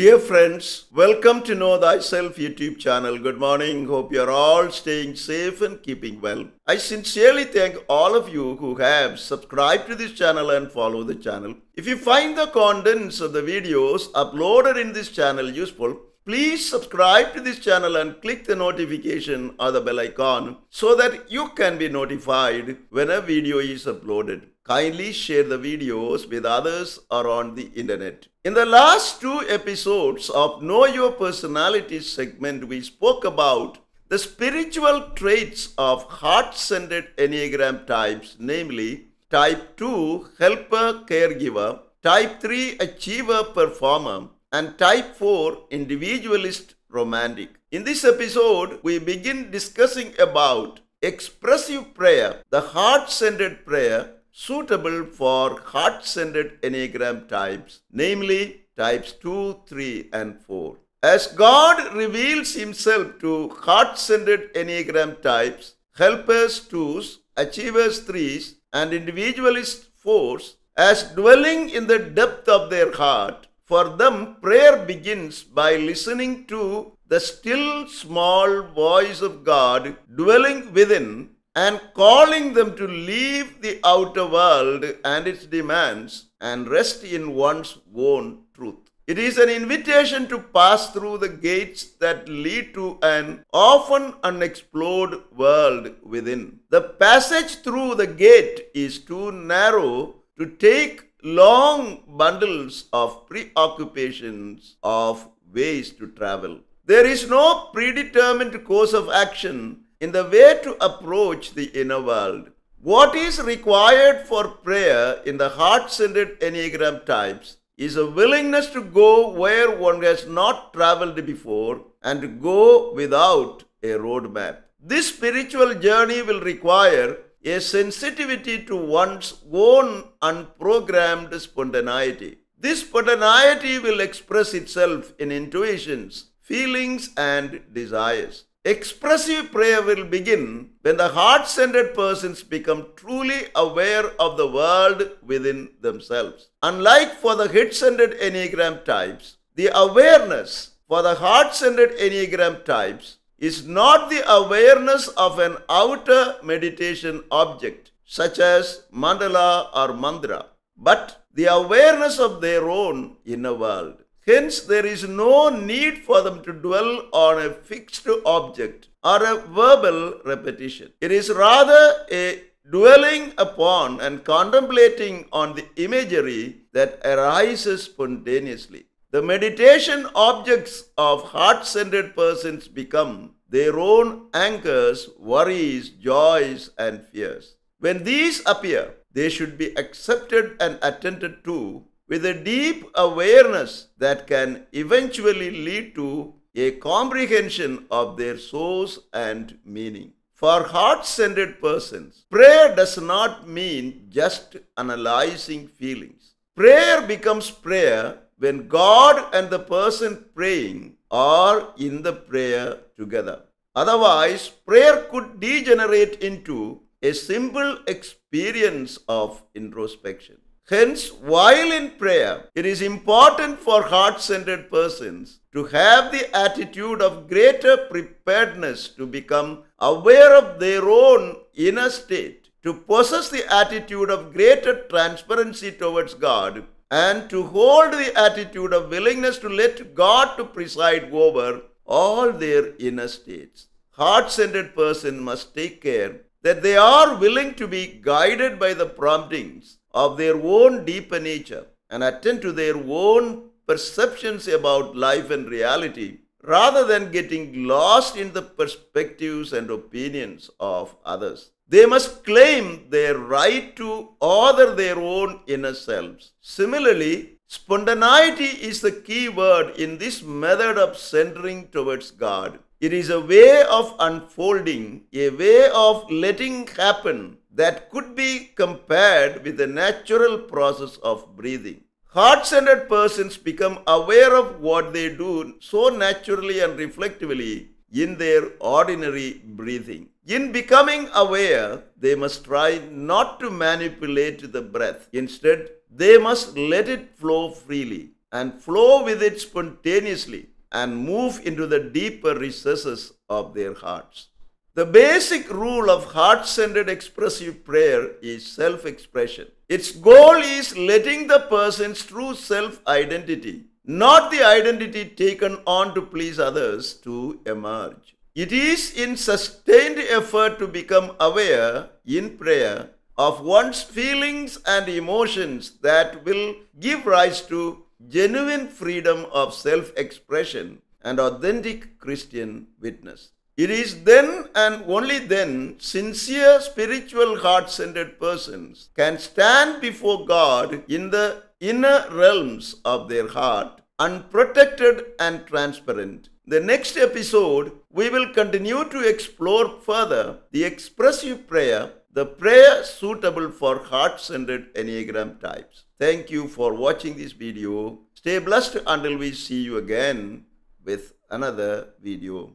Dear friends, welcome to Know Thyself YouTube channel. Good morning. Hope you're all staying safe and keeping well. I sincerely thank all of you who have subscribed to this channel and follow the channel. If you find the contents of the videos uploaded in this channel useful, please subscribe to this channel and click the notification or the bell icon so that you can be notified when a video is uploaded. Kindly share the videos with others around the internet. In the last two episodes of Know Your Personality segment, we spoke about the spiritual traits of heart centered Enneagram types, namely type 2, helper, caregiver, type 3, achiever, performer, and type 4, individualist, romantic. In this episode, we begin discussing about expressive prayer, the heart centered prayer, suitable for heart-centered Enneagram types, namely types 2, 3, and 4. As God reveals Himself to heart-centered Enneagram types, helpers 2s, achievers 3s, and individualist 4s, as dwelling in the depth of their heart, for them prayer begins by listening to the still small voice of God dwelling within and calling them to leave the outer world and its demands and rest in one's own truth. It is an invitation to pass through the gates that lead to an often unexplored world within. The passage through the gate is too narrow to take long bundles of preoccupations of ways to travel. There is no predetermined course of action in the way to approach the inner world. What is required for prayer in the heart centered Enneagram types is a willingness to go where one has not traveled before and to go without a roadmap. This spiritual journey will require a sensitivity to one's own unprogrammed spontaneity. This spontaneity will express itself in intuitions, feelings, and desires. Expressive prayer will begin when the heart centered persons become truly aware of the world within themselves. Unlike for the head centered Enneagram types, the awareness for the heart centered Enneagram types is not the awareness of an outer meditation object such as mandala or mantra, but the awareness of their own inner world. Hence, there is no need for them to dwell on a fixed object or a verbal repetition. It is rather a dwelling upon and contemplating on the imagery that arises spontaneously. The meditation objects of heart centered persons become their own anchors, worries, joys, and fears. When these appear, they should be accepted and attended to with a deep awareness that can eventually lead to a comprehension of their source and meaning. For heart centered persons, prayer does not mean just analyzing feelings. Prayer becomes prayer when God and the person praying are in the prayer together. Otherwise, prayer could degenerate into a simple experience of introspection. Hence, while in prayer, it is important for heart centered persons to have the attitude of greater preparedness to become aware of their own inner state, to possess the attitude of greater transparency towards God, and to hold the attitude of willingness to let God to preside over all their inner states. Heart-centered person must take care that they are willing to be guided by the promptings of their own deeper nature and attend to their own perceptions about life and reality rather than getting lost in the perspectives and opinions of others. They must claim their right to order their own inner selves. Similarly, Spontaneity is the key word in this method of centering towards God. It is a way of unfolding, a way of letting happen that could be compared with the natural process of breathing. Heart centered persons become aware of what they do so naturally and reflectively in their ordinary breathing. In becoming aware, they must try not to manipulate the breath. Instead, they must let it flow freely and flow with it spontaneously and move into the deeper recesses of their hearts. The basic rule of heart centered expressive prayer is self expression. Its goal is letting the person's true self identity, not the identity taken on to please others, to emerge. It is in sustained effort to become aware in prayer of one's feelings and emotions that will give rise to genuine freedom of self expression and authentic Christian witness. It is then and only then sincere, spiritual, heart centered persons can stand before God in the inner realms of their heart unprotected and transparent. The next episode, we will continue to explore further the expressive prayer, the prayer suitable for heart-centered Enneagram types. Thank you for watching this video. Stay blessed until we see you again with another video.